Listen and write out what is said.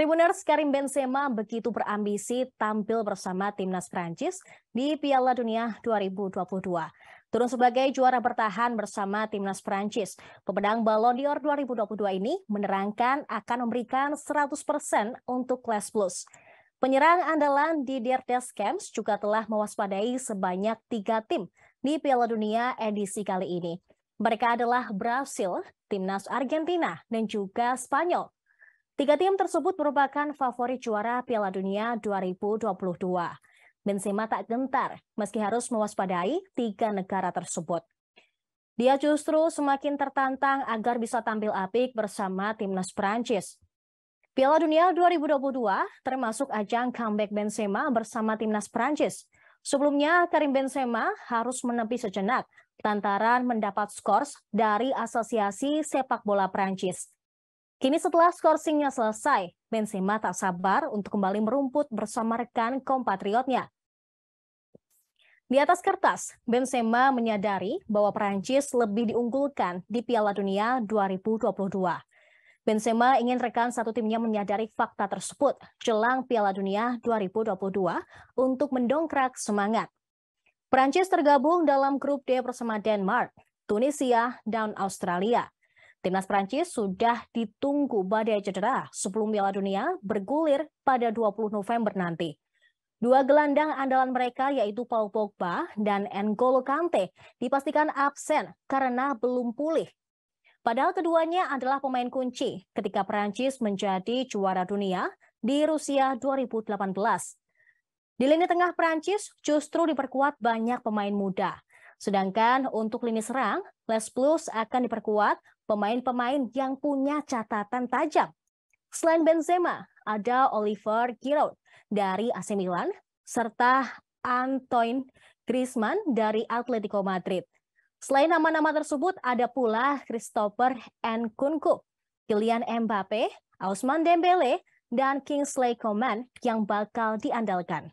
Tribuners Karim Benzema begitu berambisi tampil bersama timnas Prancis di Piala Dunia 2022. Turun sebagai juara bertahan bersama timnas Prancis, pemenang Ballon d'Or 2022 ini menerangkan akan memberikan 100% untuk Les Blues. Penyerang andalan di Didier Deschamps juga telah mewaspadai sebanyak tiga tim di Piala Dunia edisi kali ini. Mereka adalah Brasil, timnas Argentina, dan juga Spanyol. Tiga tim tersebut merupakan favorit juara Piala Dunia 2022. Benzema tak gentar meski harus mewaspadai tiga negara tersebut. Dia justru semakin tertantang agar bisa tampil apik bersama timnas Prancis. Piala Dunia 2022 termasuk ajang comeback Benzema bersama timnas Prancis. Sebelumnya, Karim Benzema harus menepi sejenak lantaran mendapat skors dari Asosiasi Sepak Bola Prancis. Kini setelah skorsingnya selesai, Benzema tak sabar untuk kembali merumput bersama rekan kompatriotnya. Di atas kertas, Benzema menyadari bahwa Perancis lebih diunggulkan di Piala Dunia 2022. Benzema ingin rekan satu timnya menyadari fakta tersebut jelang Piala Dunia 2022 untuk mendongkrak semangat. Perancis tergabung dalam grup D bersama Denmark, Tunisia, dan Australia. Timnas Prancis sudah ditunggu badai cedera sebelum Piala Dunia bergulir pada 20 November nanti. Dua gelandang andalan mereka yaitu Paul Pogba dan N'Golo Kante dipastikan absen karena belum pulih. Padahal keduanya adalah pemain kunci ketika Prancis menjadi juara dunia di Rusia 2018. Di lini tengah Prancis justru diperkuat banyak pemain muda. Sedangkan untuk lini serang, Les Plus akan diperkuat pemain-pemain yang punya catatan tajam. Selain Benzema, ada Oliver Giroud dari AC Milan, serta Antoine Griezmann dari Atletico Madrid. Selain nama-nama tersebut, ada pula Christopher Nkunku, Kylian Mbappe, Ousmane Dembele, dan Kingsley Coman yang bakal diandalkan.